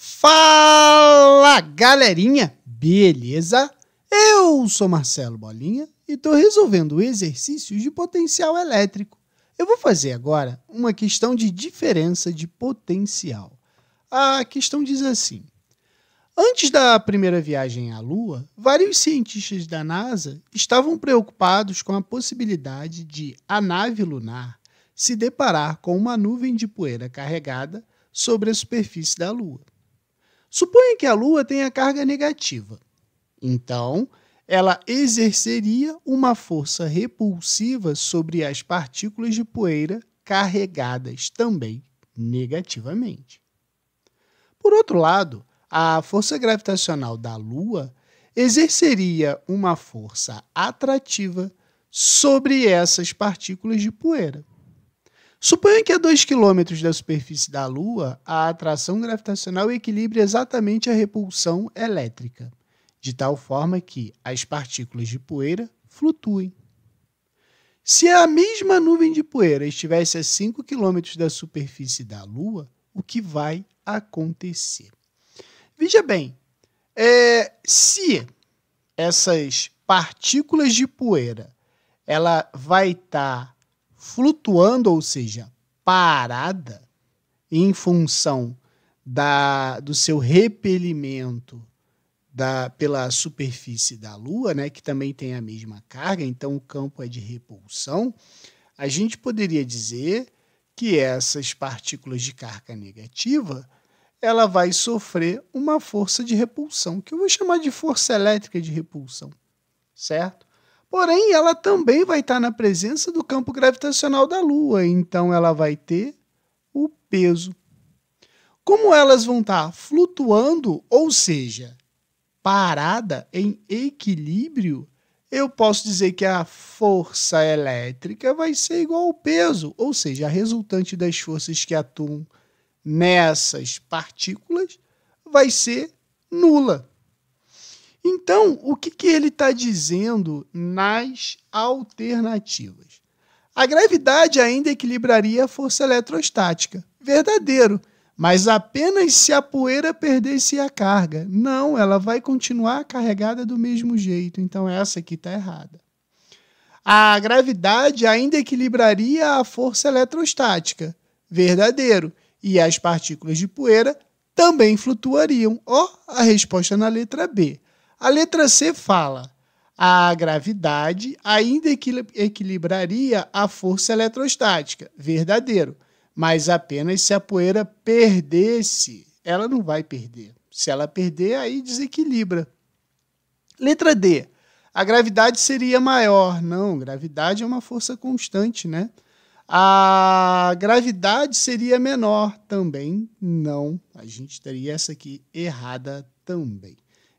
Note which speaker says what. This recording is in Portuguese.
Speaker 1: Fala galerinha, beleza? Eu sou Marcelo Bolinha e estou resolvendo exercícios de potencial elétrico. Eu vou fazer agora uma questão de diferença de potencial. A questão diz assim: Antes da primeira viagem à Lua, vários cientistas da NASA estavam preocupados com a possibilidade de a nave lunar se deparar com uma nuvem de poeira carregada sobre a superfície da Lua. Suponha que a Lua tenha carga negativa. Então, ela exerceria uma força repulsiva sobre as partículas de poeira carregadas também negativamente. Por outro lado, a força gravitacional da Lua exerceria uma força atrativa sobre essas partículas de poeira. Suponha que a 2 km da superfície da Lua, a atração gravitacional equilibre exatamente a repulsão elétrica, de tal forma que as partículas de poeira flutuem. Se a mesma nuvem de poeira estivesse a 5 km da superfície da Lua, o que vai acontecer? Veja bem, é, se essas partículas de poeira ela vai estar tá flutuando, ou seja, parada, em função da, do seu repelimento da, pela superfície da Lua, né, que também tem a mesma carga, então o campo é de repulsão, a gente poderia dizer que essas partículas de carga negativa ela vai sofrer uma força de repulsão, que eu vou chamar de força elétrica de repulsão, certo? Porém, ela também vai estar na presença do campo gravitacional da Lua, então ela vai ter o peso. Como elas vão estar flutuando, ou seja, parada em equilíbrio, eu posso dizer que a força elétrica vai ser igual ao peso, ou seja, a resultante das forças que atuam nessas partículas vai ser nula. Então, o que, que ele está dizendo nas alternativas? A gravidade ainda equilibraria a força eletrostática. Verdadeiro. Mas apenas se a poeira perdesse a carga. Não, ela vai continuar carregada do mesmo jeito. Então, essa aqui está errada. A gravidade ainda equilibraria a força eletrostática. Verdadeiro. E as partículas de poeira também flutuariam. Ó, oh, a resposta na letra B. A letra C fala: a gravidade ainda equilibraria a força eletrostática. Verdadeiro. Mas apenas se a poeira perdesse. Ela não vai perder. Se ela perder, aí desequilibra. Letra D. A gravidade seria maior. Não, gravidade é uma força constante, né? A gravidade seria menor também. Não, a gente teria essa aqui errada também.